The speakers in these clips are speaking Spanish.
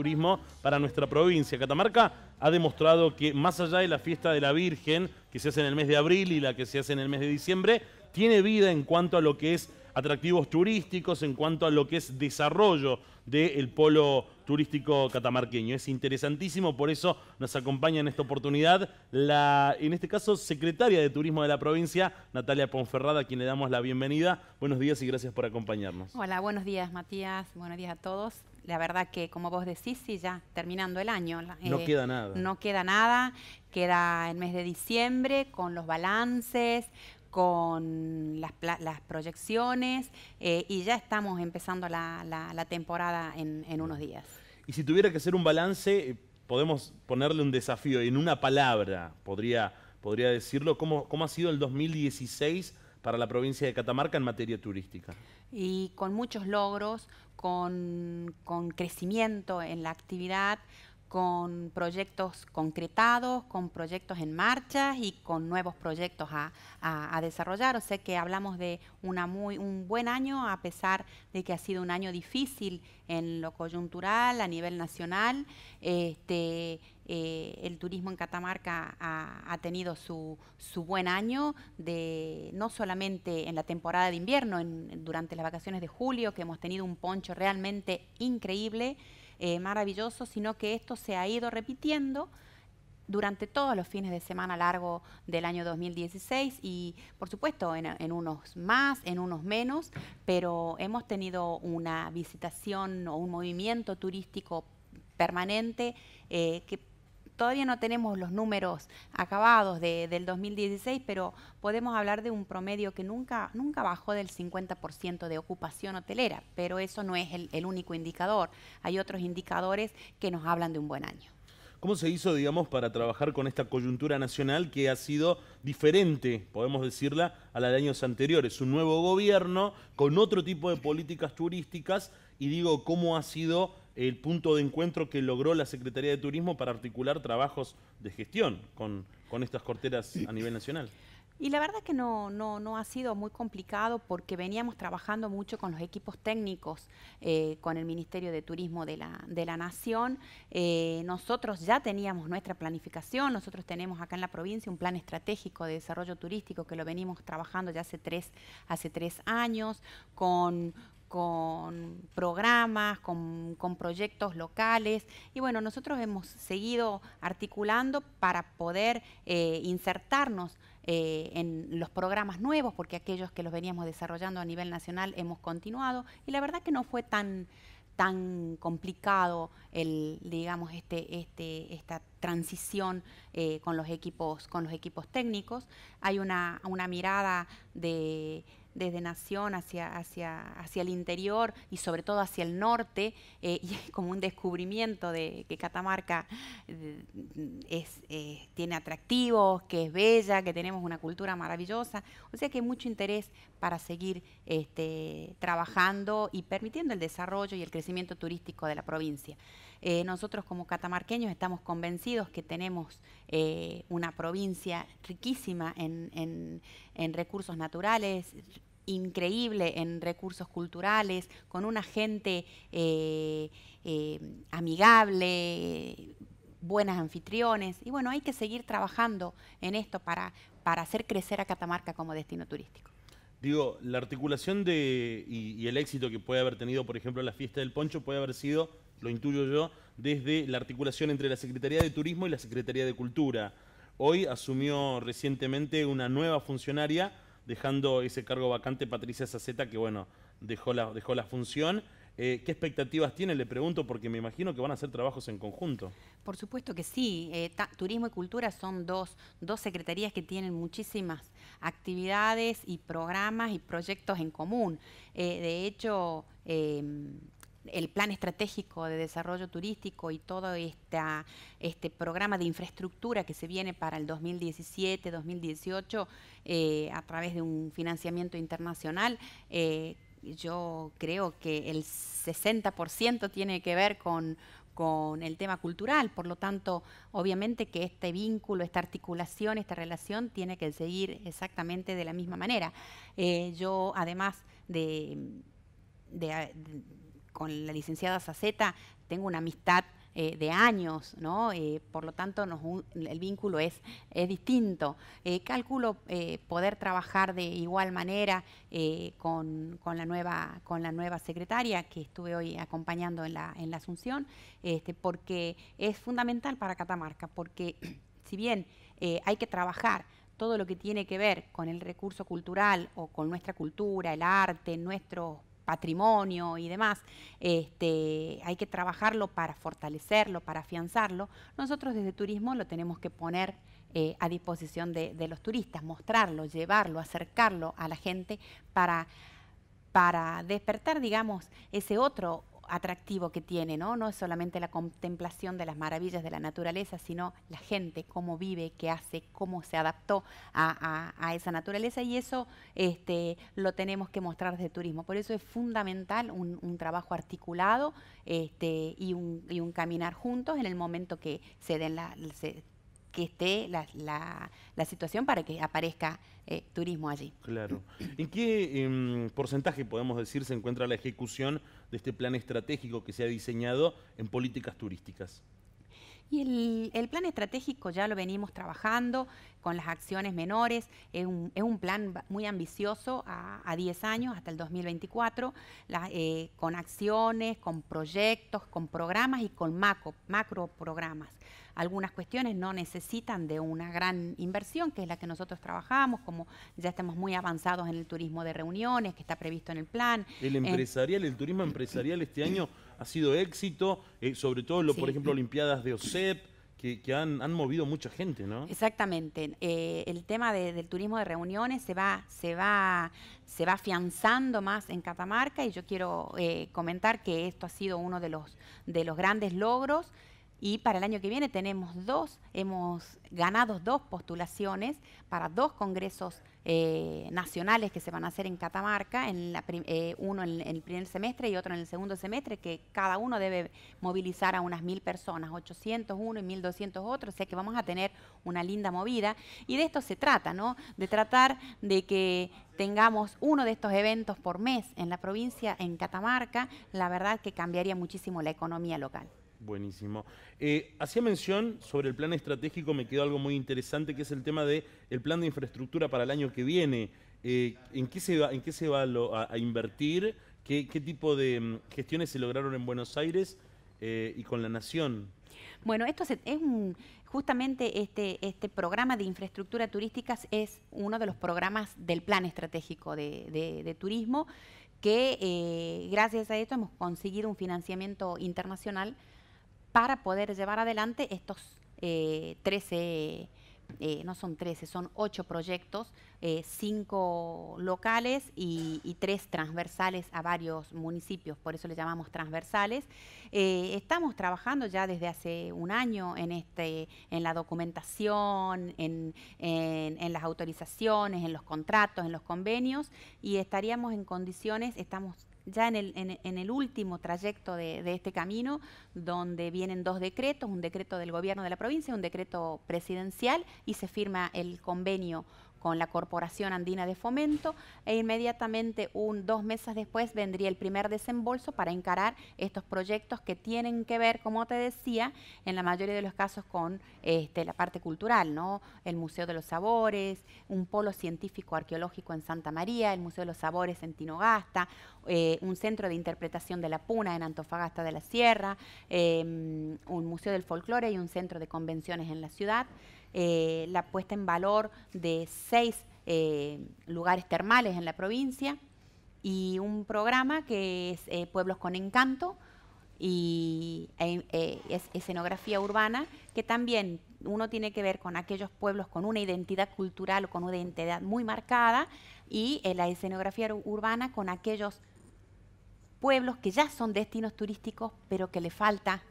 turismo para nuestra provincia. Catamarca ha demostrado que más allá de la fiesta de la Virgen, que se hace en el mes de abril y la que se hace en el mes de diciembre, tiene vida en cuanto a lo que es atractivos turísticos, en cuanto a lo que es desarrollo del polo turístico catamarqueño. Es interesantísimo, por eso nos acompaña en esta oportunidad la, en este caso, secretaria de Turismo de la provincia, Natalia Ponferrada, a quien le damos la bienvenida. Buenos días y gracias por acompañarnos. Hola, buenos días Matías, buenos días a todos la verdad que, como vos decís, sí, ya terminando el año. no eh, queda nada. No queda nada, queda el mes de diciembre con los balances, con las, proyecciones eh, y ya estamos empezando la, temporada en, unos días. Y si tuviera que hacer un balance, eh, podemos ponerle un desafío en una palabra, podría, podría decirlo, ¿cómo, cómo ha sido el 2016 para la provincia de Catamarca en materia turística? Y con muchos logros, con, con crecimiento en la actividad, con proyectos concretados, con proyectos en marcha y con nuevos proyectos a, desarrollar. O sea que hablamos de muy, un buen año, a pesar de que ha sido un año difícil en lo coyuntural, a nivel nacional. Este, eh, el turismo en Catamarca ha, tenido su, buen año, de, no solamente en la temporada de invierno, durante las vacaciones de julio, que hemos tenido un poncho realmente increíble, eh, maravilloso, sino que esto se ha ido repitiendo durante todos los fines de semana largo del año 2016 y por supuesto en, unos más, en unos menos, pero hemos tenido una visitación o un movimiento turístico permanente eh, que todavía no tenemos los números acabados del 2016, pero podemos hablar de un promedio que nunca, nunca bajó del 50% de ocupación hotelera, pero eso no es el, el único indicador. Hay otros indicadores que nos hablan de un buen año. ¿Cómo se hizo, digamos, para trabajar con esta coyuntura nacional que ha sido diferente, podemos decirla, a la de años anteriores? Un nuevo gobierno con otro tipo de políticas turísticas y digo, ¿cómo ha sido el punto de encuentro que logró la Secretaría de Turismo para articular trabajos de gestión con, con estas corteras a nivel nacional. Y la verdad que no, no, ha sido muy complicado porque veníamos trabajando mucho con los equipos técnicos, eh, con el Ministerio de Turismo de la, de la Nación. Eh, nosotros ya teníamos nuestra planificación, nosotros tenemos acá en la provincia un plan estratégico de desarrollo turístico que lo venimos trabajando ya hace tres, hace tres años, con, con programas, con, proyectos locales. Y bueno, nosotros hemos seguido articulando para poder eh, insertarnos eh, en los programas nuevos, porque aquellos que los veníamos desarrollando a nivel nacional hemos continuado. Y la verdad que no fue tan tan complicado el digamos este este esta transición eh, con los equipos con los equipos técnicos hay una, una mirada de desde Nación hacia, hacia, el interior y sobre todo hacia el norte, eh, y es como un descubrimiento de que Catamarca eh, eh, tiene atractivos, que es bella, que tenemos una cultura maravillosa, o sea que hay mucho interés para seguir este, trabajando y permitiendo el desarrollo y el crecimiento turístico de la provincia. Eh, nosotros como catamarqueños estamos convencidos que tenemos eh, una provincia riquísima en, recursos naturales, increíble en recursos culturales, con una gente eh, amigable, buenas anfitriones. Y bueno, hay que seguir trabajando en esto para, para hacer crecer a Catamarca como destino turístico. Digo, la articulación de, y el éxito que puede haber tenido, por ejemplo, la fiesta del poncho puede haber sido lo intuyo yo, desde la articulación entre la Secretaría de Turismo y la Secretaría de Cultura. Hoy asumió recientemente una nueva funcionaria, dejando ese cargo vacante Patricia Saceta, que bueno, dejó la, dejó la función. Eh, ¿Qué expectativas tiene? Le pregunto porque me imagino que van a hacer trabajos en conjunto. Por supuesto que sí. Eh, turismo y cultura son dos, secretarías que tienen muchísimas actividades y programas y proyectos en común. Eh, de hecho, em, el plan estratégico de desarrollo turístico y todo este programa de infraestructura que se viene para el 2017-2018 eh, a través de un financiamiento internacional, eh, yo creo que el 60% tiene que ver con, el tema cultural. Por lo tanto, obviamente que este vínculo, esta articulación, esta relación tiene que seguir exactamente de la misma manera. Eh, yo, además de con la licenciada Saceta tengo una amistad eh, de años, ¿no? Eh, por lo tanto, el vínculo es, distinto. Eh, calculo poder trabajar de igual manera con, la nueva, con la nueva secretaria que estuve hoy acompañando en la, en la Asunción, este, porque es fundamental para Catamarca, porque si bien hay que trabajar, todo lo que tiene que ver con el recurso cultural o con nuestra cultura, el arte, nuestros patrimonio y demás, este, hay que trabajarlo para fortalecerlo, para afianzarlo. Nosotros desde turismo lo tenemos que poner eh, a disposición de, los turistas, mostrarlo, llevarlo, acercarlo a la gente para, para despertar, digamos, ese otro atractivo que tiene, ¿no? No es solamente la contemplación de las maravillas de la naturaleza, sino la gente, cómo vive, qué hace, cómo se adaptó a, esa naturaleza y eso este, lo tenemos que mostrar desde turismo. Por eso es fundamental un, trabajo articulado este, y, un, caminar juntos en el momento que se den la, que esté la, situación para que aparezca eh, turismo allí. Claro. ¿En qué em, porcentaje, podemos decir, se encuentra la ejecución de este plan estratégico que se ha diseñado en políticas turísticas. Y el, plan estratégico ya lo venimos trabajando con las acciones menores, es un, plan muy ambicioso a, 10 años, hasta el 2024, eh, con acciones, con proyectos, con programas y con macro programas algunas cuestiones no necesitan de una gran inversión, que es la que nosotros trabajamos, como ya estamos muy avanzados en el turismo de reuniones, que está previsto en el plan. El empresarial, el turismo empresarial este año ha sido éxito, eh, sobre todo, por ejemplo, Olimpiadas de OSEP, que, han, movido mucha gente, ¿no? Exactamente. Eh, el tema del turismo de reuniones se va, afianzando más en Catamarca y yo quiero eh, comentar que esto ha sido uno de los, de los grandes logros y para el año que viene tenemos dos, hemos ganado dos postulaciones para dos congresos eh, nacionales que se van a hacer en Catamarca, en eh, uno en, el primer semestre y otro en el segundo semestre, que cada uno debe movilizar a unas mil personas, 800 uno y 1200 otros, o sea que vamos a tener una linda movida. Y de esto se trata, ¿no? De tratar de que tengamos uno de estos eventos por mes en la provincia, en Catamarca, la verdad que cambiaría muchísimo la economía local. Buenísimo. Eh, hacía mención sobre el plan estratégico, me quedó algo muy interesante, que es el tema del el plan de infraestructura para el año que viene. Eh, ¿en, qué se va, a, invertir? ¿Qué, tipo de mm, gestiones se lograron en Buenos Aires eh, y con la Nación? Bueno, esto es, un, justamente este, este, programa de infraestructura turística es uno de los programas del plan estratégico de, turismo que gracias a esto hemos conseguido un financiamiento internacional para poder llevar adelante estos 13, eh, eh, no son 13, son 8 proyectos, 5 eh, locales y, tres 3 transversales a varios municipios, por eso le llamamos transversales. estamos trabajando ya desde hace un año en, este, en la documentación, en, en las autorizaciones, en los contratos, en los convenios y estaríamos en condiciones, estamos ya en el, en, el último trayecto de, de, este camino, donde vienen dos decretos, un decreto del gobierno de la provincia, un decreto presidencial, y se firma el convenio con la Corporación Andina de Fomento e inmediatamente un, dos meses después vendría el primer desembolso para encarar estos proyectos que tienen que ver, como te decía, en la mayoría de los casos con este, la parte cultural, ¿no? El Museo de los Sabores, un polo científico arqueológico en Santa María, el Museo de los Sabores en Tinogasta, eh, un centro de interpretación de la Puna en Antofagasta de la Sierra, em, un Museo del Folclore y un centro de convenciones en la ciudad. Eh, la puesta en valor de seis eh, lugares termales en la provincia y un programa que es eh, Pueblos con Encanto y escenografía urbana que también uno tiene que ver con aquellos pueblos con una identidad cultural o con una identidad muy marcada y la escenografía urbana con aquellos pueblos que ya son destinos turísticos pero que le falta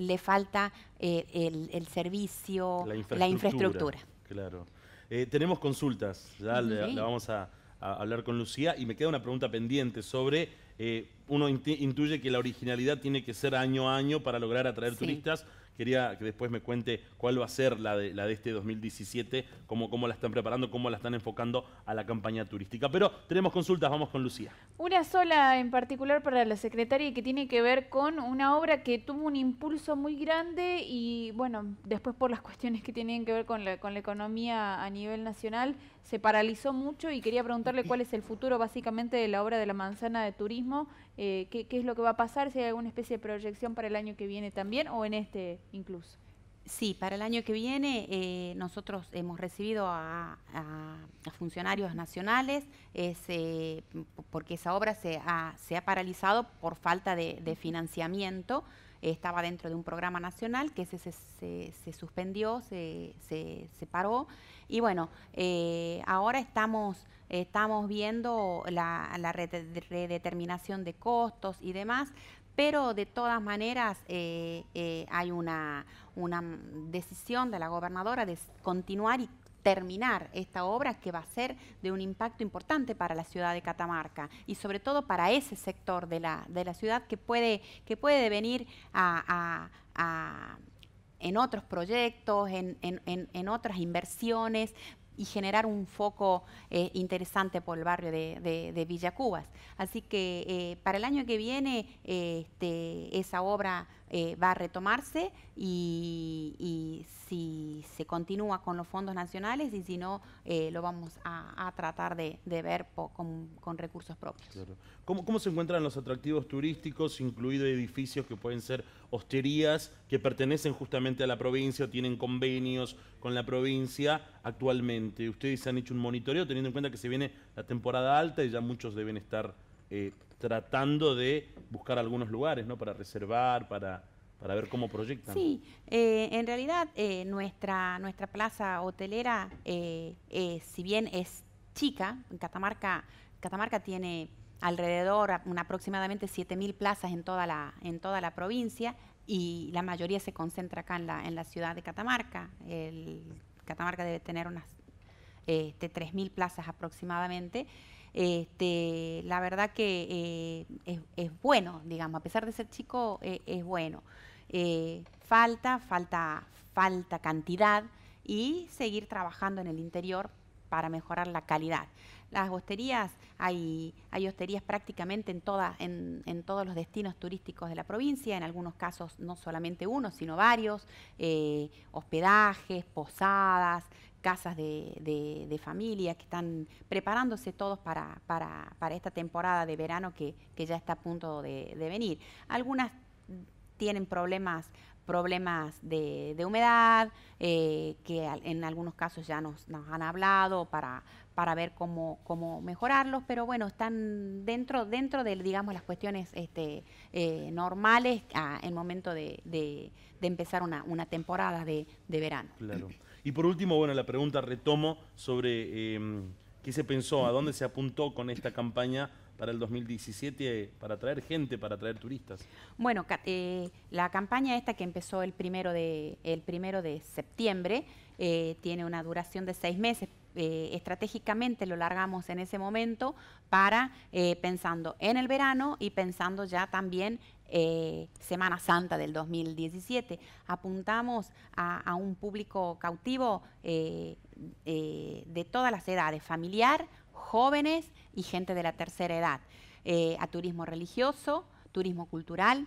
le falta eh, el, servicio, la infraestructura. Claro. Eh, tenemos consultas, ya la vamos a, hablar con Lucía y me queda una pregunta pendiente sobre, eh, uno intuye que la originalidad tiene que ser año a año para lograr atraer turistas, Quería que después me cuente cuál va a ser la de, la de este 2017, cómo, cómo la están preparando, cómo la están enfocando a la campaña turística. Pero tenemos consultas, vamos con Lucía. Una sola en particular para la secretaria y que tiene que ver con una obra que tuvo un impulso muy grande y bueno, después por las cuestiones que tienen que ver con la economía a nivel nacional, se paralizó mucho y quería preguntarle cuál es el futuro básicamente de la obra de la manzana de turismo, eh, qué, es lo que va a pasar, si hay alguna especie de proyección para el año que viene también o en este incluso. Sí, para el año que viene eh, nosotros hemos recibido a, funcionarios nacionales eh, porque esa obra se ha, paralizado por falta de financiamiento estaba dentro de un programa nacional que se, se, suspendió, se, paró. Y bueno, eh, ahora estamos, estamos viendo la, redeterminación de costos y demás, pero de todas maneras eh, eh, hay una, una decisión de la gobernadora de continuar y terminar esta obra que va a ser de un impacto importante para la ciudad de Catamarca y sobre todo para ese sector de la, ciudad que puede, que puede venir en otros proyectos, en, otras inversiones y generar un foco eh, interesante por el barrio de, de, Villa Cubas. Así que eh, para el año que viene eh, este, esa obra eh, va a retomarse y, si se continúa con los fondos nacionales y si no, eh, lo vamos a, tratar de, ver con, recursos propios. Claro. ¿Cómo, se encuentran los atractivos turísticos, incluido edificios que pueden ser hosterías que pertenecen justamente a la provincia o tienen convenios con la provincia actualmente? ¿Ustedes han hecho un monitoreo teniendo en cuenta que se viene la temporada alta y ya muchos deben estar... Eh, tratando de buscar algunos lugares, ¿no? Para reservar, para, para ver cómo proyectan. Sí, eh, en realidad eh, nuestra, nuestra plaza hotelera, eh, si bien es chica, en Catamarca, Catamarca tiene alrededor un, aproximadamente 7.000 plazas en toda, la, en toda la provincia y la mayoría se concentra acá en la, en la ciudad de Catamarca. El, Catamarca debe tener unas 3.000 este, plazas aproximadamente. Este, la verdad que eh, es, bueno, digamos, a pesar de ser chico, eh, es bueno. Eh, falta, falta, falta cantidad y seguir trabajando en el interior para mejorar la calidad. Las hosterías, hay, hosterías prácticamente en, en, todos los destinos turísticos de la provincia, en algunos casos no solamente uno, sino varios, hospedajes, posadas, casas de, de, familia que están preparándose todos para, para, esta temporada de verano que, ya está a punto de, venir. Algunas tienen problemas problemas de, humedad, eh, que en algunos casos ya nos, han hablado para, ver cómo, cómo, mejorarlos, pero bueno, están dentro, dentro de digamos, las cuestiones este, eh, normales a, ah, en momento de, empezar una, una temporada de, verano. Claro. Y por último, bueno, la pregunta retomo sobre em, qué se pensó, a dónde se apuntó con esta campaña para el 2017 para atraer gente, para atraer turistas? Bueno, eh, la campaña esta que empezó el primero de, el primero de septiembre eh, tiene una duración de seis meses. Eh, estratégicamente lo largamos en ese momento para pensando en el verano y pensando ya también Semana Santa del 2017. Apuntamos a, un público cautivo de todas las edades, familiar, jóvenes y gente de la tercera edad, eh, a turismo religioso, turismo cultural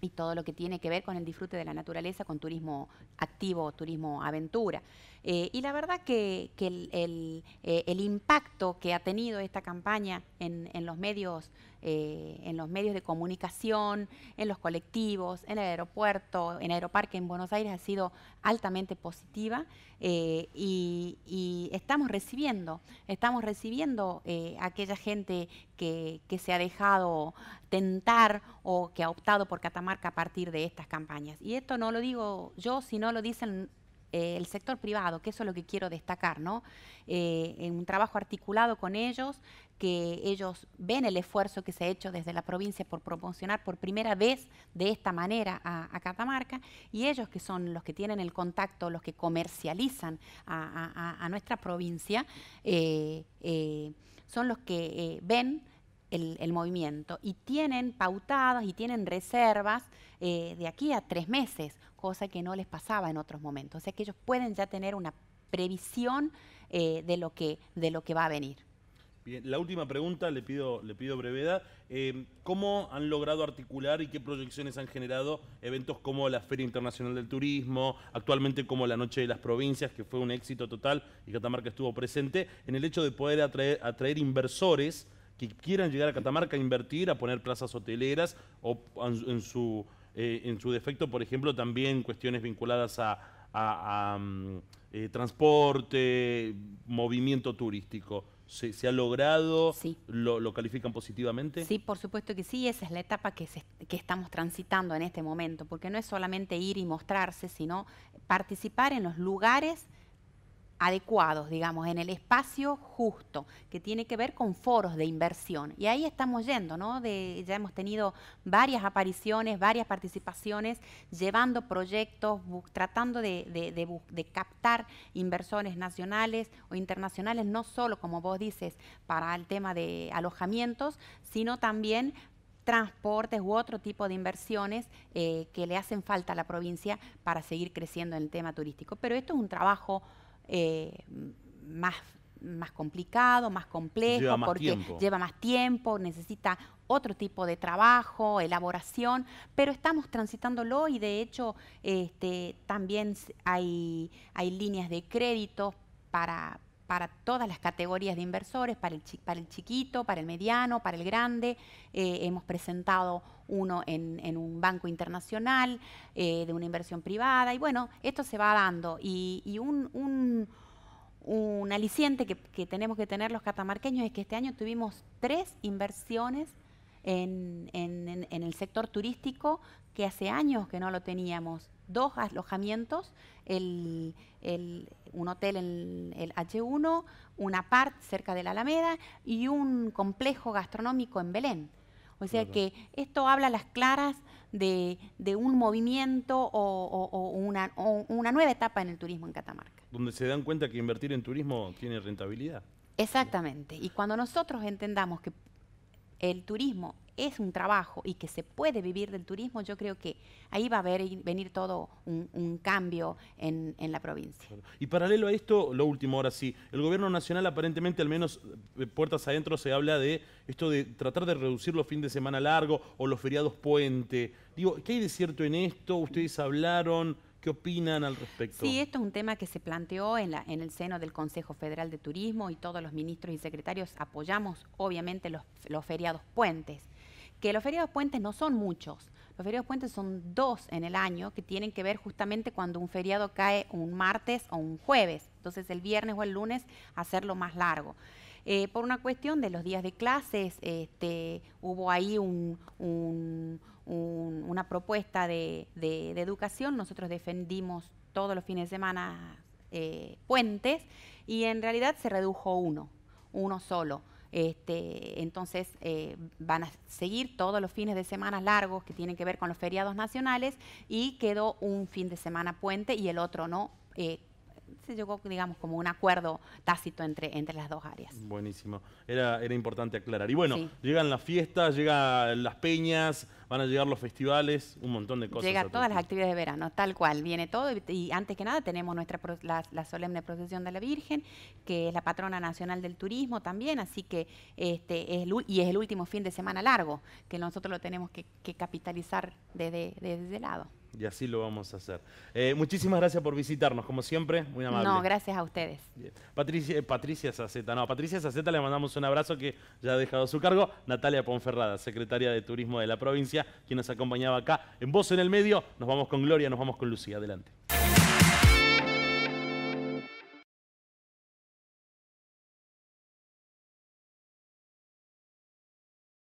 y todo lo que tiene que ver con el disfrute de la naturaleza, con turismo activo, turismo aventura. Eh, y la verdad que, eh, el, impacto que ha tenido esta campaña en, en los medios eh, en los medios de comunicación, en los colectivos, en el aeropuerto, en Aeroparque en Buenos Aires ha sido altamente positiva eh, y, estamos recibiendo, estamos recibiendo eh, aquella gente que, que, se ha dejado tentar o que ha optado por Catamarca a partir de estas campañas. Y esto no lo digo yo, sino lo dicen eh, el sector privado, que eso es lo que quiero destacar, ¿no? Eh, en un trabajo articulado con ellos, que ellos ven el esfuerzo que se ha hecho desde la provincia por proporcionar por primera vez de esta manera a, Catamarca y ellos que son los que tienen el contacto, los que comercializan a, nuestra provincia, eh, son los que ven el, el, movimiento y tienen pautadas y tienen reservas de aquí a tres meses cosa que no les pasaba en otros momentos. O sea que ellos pueden ya tener una previsión eh, de, lo que, de lo que va a venir. Bien, la última pregunta, le pido, le pido brevedad. Em, ¿Cómo han logrado articular y qué proyecciones han generado eventos como la Feria Internacional del Turismo, actualmente como la Noche de las Provincias, que fue un éxito total y Catamarca estuvo presente, en el hecho de poder atraer, atraer inversores que quieran llegar a Catamarca a invertir, a poner plazas hoteleras o en su eh, en su defecto, por ejemplo, también cuestiones vinculadas a, mm, eh, transporte, movimiento turístico. ¿Se, ha logrado? Lo, califican positivamente? Sí, por supuesto que sí, esa es la etapa que, que estamos transitando en este momento, porque no es solamente ir y mostrarse, sino participar en los lugares adecuados, digamos, en el espacio justo, que tiene que ver con foros de inversión. Y ahí estamos yendo, ¿no? ya hemos tenido varias apariciones, varias participaciones, llevando proyectos, tratando de, captar inversores nacionales o internacionales, no solo, como vos dices, para el tema de alojamientos, sino también transportes u otro tipo de inversiones eh, que le hacen falta a la provincia para seguir creciendo en el tema turístico. Pero esto es un trabajo eh, más, más complicado, más complejo, porque lleva más tiempo, necesita otro tipo de trabajo, elaboración, pero estamos transitándolo y de hecho este, también hay, hay líneas de crédito para, para todas las categorías de inversores, para el, para el chiquito, para el mediano, para el grande. Eh, hemos presentado uno en, un banco internacional eh, de una inversión privada y bueno, esto se va dando y, y un, un un aliciente que, que, tenemos que tener los catamarqueños es que este año tuvimos tres inversiones en, el sector turístico que hace años que no lo teníamos. Dos alojamientos, el, el, un hotel en el H1, una apart cerca de la Alameda y un complejo gastronómico en Belén. O sea que esto habla a las claras de, un movimiento una, o, una, nueva etapa en el turismo en Catamarca. Donde se dan cuenta que invertir en turismo tiene rentabilidad. Exactamente. Y cuando nosotros entendamos que el turismo es un trabajo y que se puede vivir del turismo, yo creo que ahí va a haber, venir todo un, cambio en, la provincia. Y paralelo a esto, lo último, ahora sí, el gobierno nacional aparentemente, al menos eh, puertas adentro, se habla de esto de tratar de reducir los fines de semana largo o los feriados puente. Digo, ¿qué hay de cierto en esto? Ustedes hablaron, ¿Qué opinan al respecto? Sí, esto es un tema que se planteó en, la, en el seno del Consejo Federal de Turismo y todos los ministros y secretarios apoyamos, obviamente, los, feriados puentes. Que los feriados puentes no son muchos. Los feriados puentes son dos en el año que tienen que ver justamente cuando un feriado cae un martes o un jueves. Entonces el viernes o el lunes hacerlo más largo. Eh, por una cuestión de los días de clases, este, hubo ahí un una propuesta de, educación. Nosotros defendimos todos los fines de semana eh, puentes y en realidad se redujo uno, uno solo. Este, entonces eh, van a seguir todos los fines de semana largos que tienen que ver con los feriados nacionales y quedó un fin de semana puente y el otro no. Eh, se llegó, digamos, como un acuerdo tácito entre, entre las dos áreas. Buenísimo. Era, era importante aclarar. Y bueno, llegan las fiestas, llegan las peñas, van a llegar los festivales, un montón de cosas. Llega todas las actividades de verano, tal cual, viene todo y, antes que nada tenemos nuestra la, solemne procesión de la Virgen, que es la patrona nacional del turismo también, así que este es el, y es el último fin de semana largo que nosotros lo tenemos que, capitalizar desde, desde lado. Y así lo vamos a hacer. Eh, muchísimas gracias por visitarnos, como siempre, muy amable. No, gracias a ustedes. Patricia, eh, Patricia Saceta, no, Patricia Saceta le mandamos un abrazo que ya ha dejado su cargo. Natalia Ponferrada, secretaria de Turismo de la provincia, quien nos acompañaba acá en Voz en el Medio. Nos vamos con Gloria, nos vamos con Lucía. Adelante.